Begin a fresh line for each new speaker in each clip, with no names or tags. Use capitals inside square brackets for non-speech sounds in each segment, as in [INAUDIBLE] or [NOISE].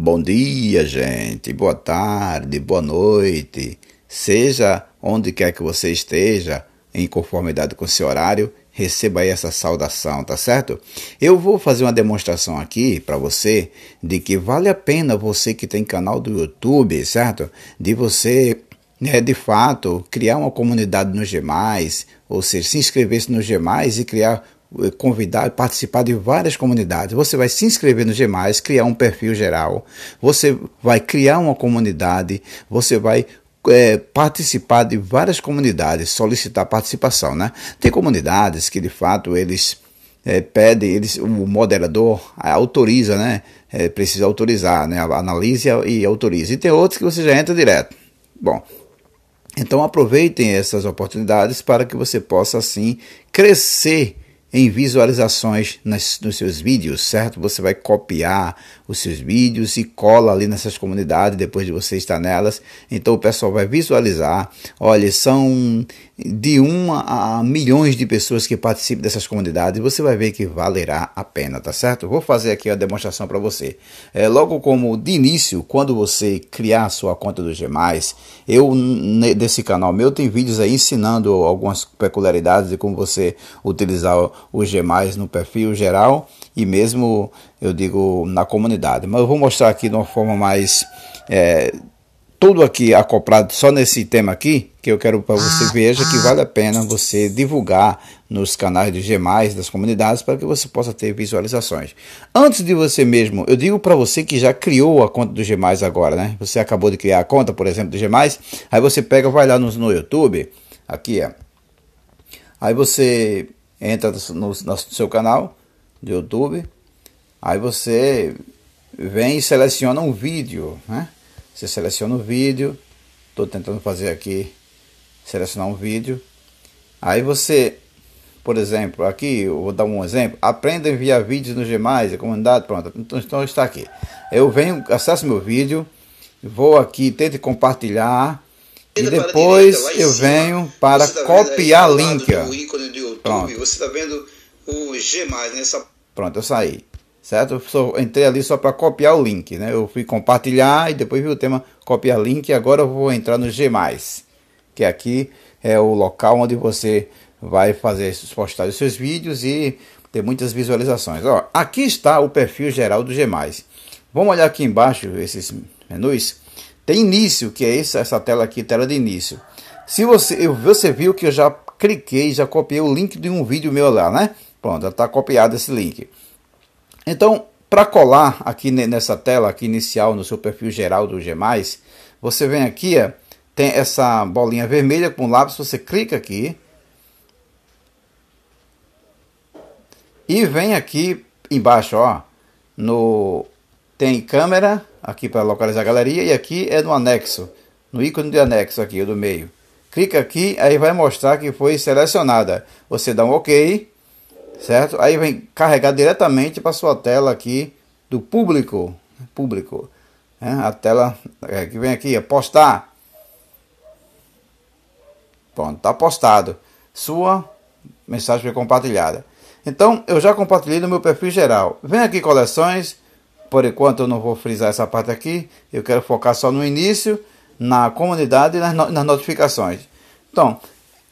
Bom dia, gente. Boa tarde, boa noite. Seja onde quer que você esteja, em conformidade com seu horário, receba aí essa saudação, tá certo? Eu vou fazer uma demonstração aqui para você de que vale a pena você que tem canal do YouTube, certo? De você é, de fato, criar uma comunidade no Gmais, ou seja, se inscrever-se no Gmais e criar eh, convidar, participar de várias comunidades. Você vai se inscrever no Gmais, criar um perfil geral, você vai criar uma comunidade, você vai é, participar de várias comunidades, solicitar participação, né? Tem comunidades que de fato eles é, pedem, eles, o moderador autoriza, né? É, precisa autorizar, né? Analisa e autoriza. E tem outros que você já entra direto. Bom, então aproveitem essas oportunidades para que você possa assim crescer em visualizações nas, nos seus vídeos, certo? Você vai copiar, os seus vídeos e cola ali nessas comunidades depois de você estar nelas. Então o pessoal vai visualizar. Olha, são de uma a milhões de pessoas que participam dessas comunidades. Você vai ver que valerá a pena, tá certo? Vou fazer aqui a demonstração para você. É, logo como de início, quando você criar a sua conta do Gmais, eu desse canal meu tem vídeos aí ensinando algumas peculiaridades de como você utilizar o Gmais no perfil geral e mesmo, eu digo, na comunidade. Mas eu vou mostrar aqui de uma forma mais. É, tudo aqui acoplado só nesse tema aqui, que eu quero para você ah, veja que ah. vale a pena você divulgar nos canais de G+, das comunidades, para que você possa ter visualizações. Antes de você mesmo, eu digo para você que já criou a conta do G+, agora, né? Você acabou de criar a conta, por exemplo, do G+, aí você pega, vai lá no, no YouTube, aqui, é. Aí você entra no, no, no seu canal, do YouTube. Aí você vem e seleciona um vídeo, né? Você seleciona o um vídeo. Estou tentando fazer aqui, selecionar um vídeo. Aí você, por exemplo, aqui eu vou dar um exemplo. Aprenda a enviar vídeos nos demais, recomendado, pronto. Então, então está aqui. Eu venho, acesso meu vídeo, vou aqui, tente compartilhar. E tá depois direita, eu cima, venho para tá copiar link. Pronto. Você está vendo o G+, nessa... Né? Pronto, eu saí, certo? Eu entrei ali só para copiar o link, né? Eu fui compartilhar e depois vi o tema copiar link e agora eu vou entrar no G+, que aqui é o local onde você vai fazer postar os seus vídeos e ter muitas visualizações. Ó, aqui está o perfil geral do G+. Vamos olhar aqui embaixo esses menus. Tem início, que é essa, essa tela aqui, tela de início. Se você, você viu que eu já cliquei, já copiei o link de um vídeo meu lá, né? Pronto, já está copiado esse link. Então, para colar aqui nessa tela aqui inicial no seu perfil geral do G+, você vem aqui, ó, tem essa bolinha vermelha com lápis, você clica aqui. E vem aqui embaixo, ó, no tem câmera aqui para localizar a galeria e aqui é no anexo, no ícone de anexo aqui do meio. Clica aqui, aí vai mostrar que foi selecionada. Você dá um OK certo? Aí vem carregar diretamente para sua tela aqui do público, público, é, a tela é, que vem aqui, apostar. É postar. Pronto, está postado. Sua mensagem foi compartilhada. Então, eu já compartilhei no meu perfil geral. Vem aqui coleções, por enquanto eu não vou frisar essa parte aqui, eu quero focar só no início, na comunidade e nas, no nas notificações. Então,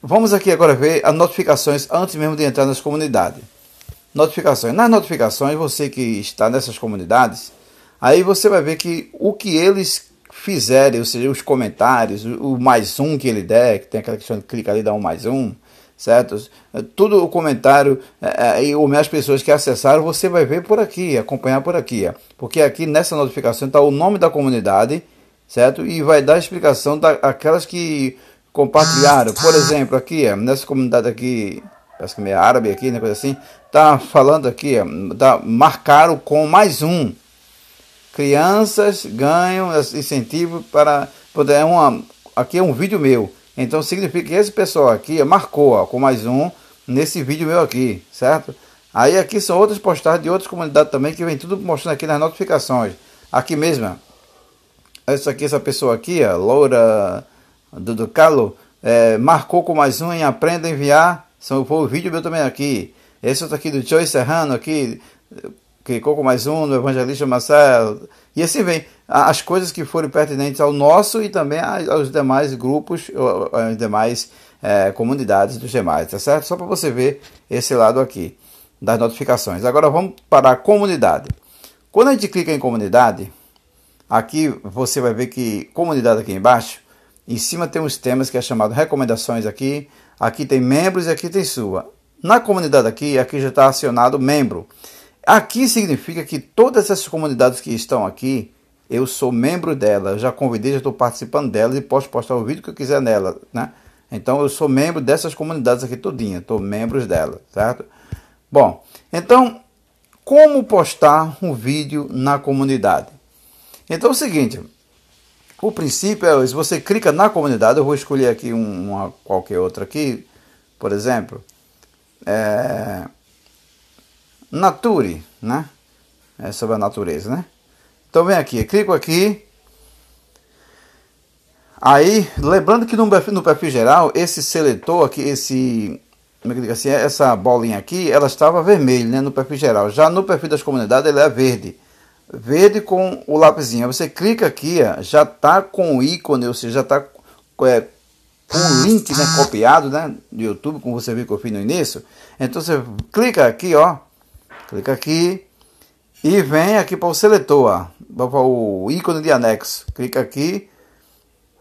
Vamos aqui agora ver as notificações antes mesmo de entrar nas comunidades. Notificações. Nas notificações, você que está nessas comunidades, aí você vai ver que o que eles fizerem, ou seja, os comentários, o mais um que ele der, que tem aquela questão de clicar ali e dá um mais um, certo? É, tudo o comentário é, é e ou as pessoas que acessaram, você vai ver por aqui, acompanhar por aqui. Porque aqui nessa notificação está o nome da comunidade, certo? E vai dar a explicação daquelas aquelas que compartilharam. Ah, Por tá. exemplo, aqui, eh, nessa comunidade aqui, parece que é meio árabe aqui, né, coisa assim, tá falando aqui, eh, tá, marcaram com mais um. Crianças ganham incentivo para poder é uma aqui é um vídeo meu. Então significa que esse pessoal aqui eh, marcou ó, com mais um nesse vídeo meu aqui, certo? Aí aqui são outras postagens de outras comunidades também que vem tudo mostrando aqui nas notificações. Aqui mesmo. Essa aqui, essa pessoa aqui, ó, Laura Dudu Calo, é, marcou com mais um em Aprenda a Enviar. São, o vídeo meu também aqui. Esse outro aqui do Joy Serrano, aqui, clicou com mais um, do Evangelista Marcelo. E assim vem as coisas que forem pertinentes ao nosso e também aos demais grupos, aos demais é, comunidades dos demais, tá certo? Só para você ver esse lado aqui das notificações. Agora vamos para a comunidade. Quando a gente clica em comunidade, aqui você vai ver que comunidade aqui embaixo, em cima tem os temas que é chamado recomendações aqui. Aqui tem membros e aqui tem sua. Na comunidade aqui, aqui já está acionado membro. Aqui significa que todas essas comunidades que estão aqui, eu sou membro dela. Eu já convidei, já estou participando dela e posso postar o vídeo que eu quiser nela, né? Então eu sou membro dessas comunidades aqui todinha, estou membros dela, certo? Bom, então como postar um vídeo na comunidade? Então é o seguinte, o princípio é, se você clica na comunidade, eu vou escolher aqui uma qualquer outra aqui, por exemplo, é, Nature, né? É sobre a natureza, né? Então vem aqui, clico aqui. Aí, lembrando que no perfil, no perfil geral, esse seletor aqui, esse é assim, essa bolinha aqui, ela estava vermelha né, no perfil geral. Já no perfil das comunidades, ela é verde verde com o lapisinho. Você clica aqui, ó, já está com o ícone, ou seja, já está é, com o link né, copiado né, do YouTube, como você viu que eu fiz no início. Então você clica aqui, ó, clica aqui e vem aqui para o seletor, ó, para o ícone de anexo. Clica aqui,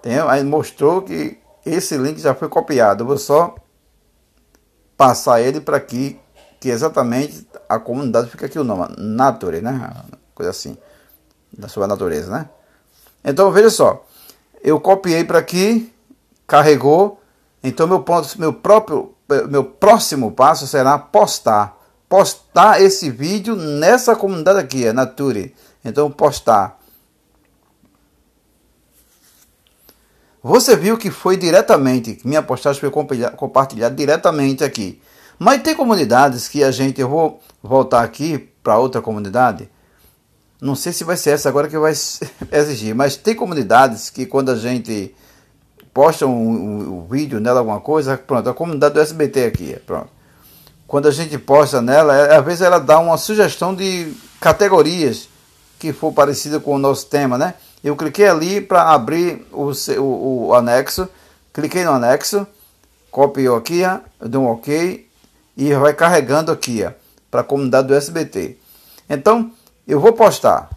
tem, aí mostrou que esse link já foi copiado. Eu vou só passar ele para aqui, que é exatamente a comunidade fica aqui o nome, Nature, né? coisa assim, da sua natureza, né? Então veja só, eu copiei para aqui, carregou, então meu ponto, meu próprio, meu próximo passo será postar, postar esse vídeo nessa comunidade aqui, a é Nature. Então postar. Você viu que foi diretamente, minha postagem foi compartilhada diretamente aqui. Mas tem comunidades que a gente, eu vou voltar aqui para outra comunidade, não sei se vai ser essa agora que vai [LAUGHS] exigir, mas tem comunidades que quando a gente posta um, um, um vídeo nela, alguma coisa, pronto, a comunidade do SBT aqui, pronto. Quando a gente posta nela, é, às vezes ela dá uma sugestão de categorias que for parecida com o nosso tema, né? Eu cliquei ali para abrir o, o, o anexo, cliquei no anexo, copiou aqui, deu um OK e vai carregando aqui para a comunidade do SBT. Então, eu vou postar.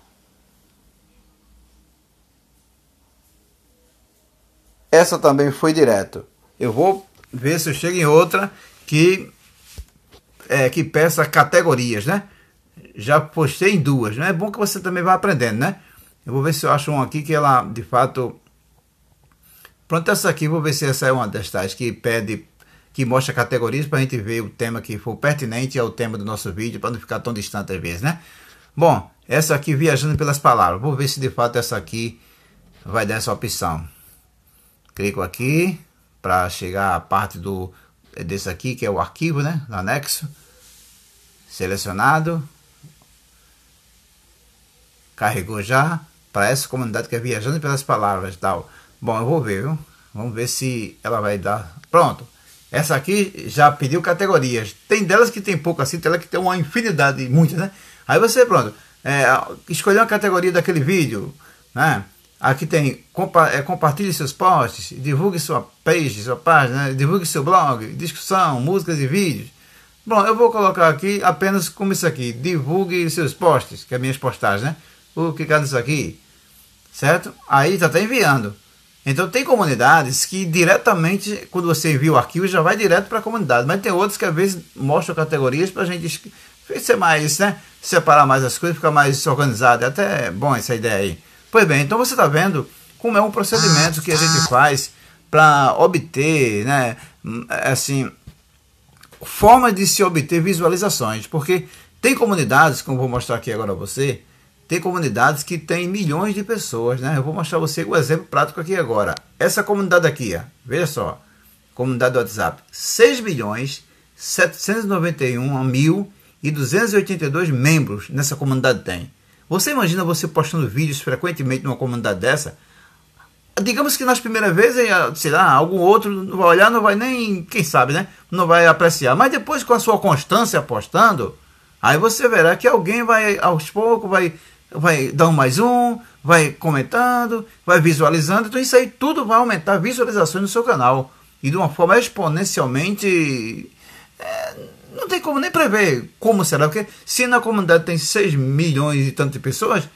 Essa também foi direto. Eu vou ver se eu chego em outra que é, que peça categorias, né? Já postei em duas, né? É bom que você também vá aprendendo, né? Eu vou ver se eu acho uma aqui que ela, de fato... Pronto, essa aqui, vou ver se essa é uma das tais que pede, que mostra categorias para a gente ver o tema que for pertinente ao tema do nosso vídeo, para não ficar tão distante às vezes, né? Bom, essa aqui viajando pelas palavras. Vou ver se de fato essa aqui vai dar essa opção. Clico aqui para chegar à parte do eh, desse aqui que é o arquivo, né? No anexo. Selecionado. Carregou já para essa comunidade que é viajando pelas palavras e tal. Bom, eu vou ver, viu? Vamos ver se ela vai dar. Pronto. Essa aqui já pediu categorias. Tem delas que tem pouco assim, tem ela que tem uma infinidade, muitas, né? Aí você, pronto, é, escolheu a categoria daquele vídeo, né? Aqui tem compa é, compartilhe seus posts, divulgue sua page, sua página, né? divulgue seu blog, discussão, músicas e vídeos. Bom, eu vou colocar aqui apenas como isso aqui, divulgue seus posts, que é minhas postagens, né? Vou clicar nisso aqui, certo? Aí já está enviando. Então tem comunidades que diretamente, quando você envia o arquivo, já vai direto para a comunidade, mas tem outros que às vezes mostram categorias para a gente porque ser mais, né? Separar mais as coisas, ficar mais organizado. É até bom essa ideia aí. Pois bem, então você está vendo como é um procedimento que a gente faz para obter, né? Hum, é assim, forma de se obter visualizações. Porque tem comunidades, como vou mostrar aqui agora a você, tem comunidades que tem milhões de pessoas, né? Eu vou mostrar você o um exemplo prático aqui agora. Essa comunidade aqui, ó, veja só, comunidade do WhatsApp, 6 milhões 791 mil e 282 membros nessa comunidade tem. Você imagina você postando vídeos frequentemente numa comunidade dessa? Digamos que nas primeiras vezes, eh, sei lá, algum outro não vai olhar, não vai nem, quem sabe, né? Não vai apreciar. Mas depois, com a sua constância postando, aí você verá que alguém vai, aos poucos, vai, vai dar um mais um, vai comentando, vai visualizando. Então, isso aí tudo vai aumentar visualizações no seu canal. E de uma forma exponencialmente. É, não tem como nem prever como será, porque se na comunidade tem 6 milhões e tantas pessoas,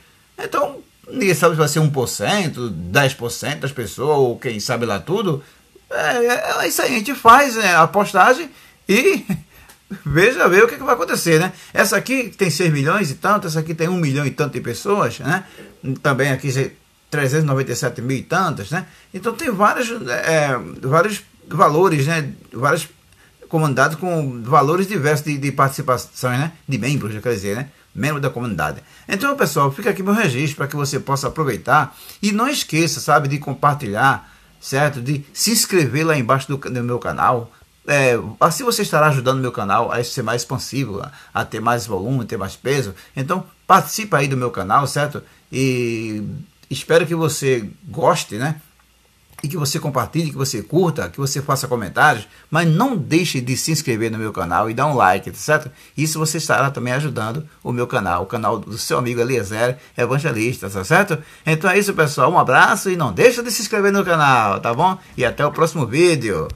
então ninguém sabe se vai ser 1%, 10% das pessoas, ou quem sabe lá tudo. É, é, é isso aí, a gente faz né, a postagem e [LAUGHS] veja ver o que, é que, vai acontecer, né? Essa aqui tem 6 milhões e tanto, essa aqui tem 1 milhão e tanto de pessoas, né? Também aqui 397 é mil e tantas, né? Então tem vários, é, é vários valores, né? Várias comandado com valores diversos de, de né? De membros, quer dizer, né? Membro da comunidade. Então, pessoal, fica aqui meu registro para que você possa aproveitar e não esqueça, sabe, de compartilhar, certo? De se inscrever lá embaixo do, do meu canal. É, assim você estará ajudando meu canal a ser mais expansivo, a ter mais volume, ter mais peso. Então, participe aí do meu canal, certo? E espero que você goste, né? e que você compartilhe, que você curta, que você faça comentários, mas não deixe de se inscrever no meu canal e dar um like, tá etc. Isso você estará também ajudando o meu canal, o canal do seu amigo Eliezer Evangelista, tá certo? Então é isso, pessoal. Um abraço e não deixa de se inscrever no canal, tá bom? E até o próximo vídeo.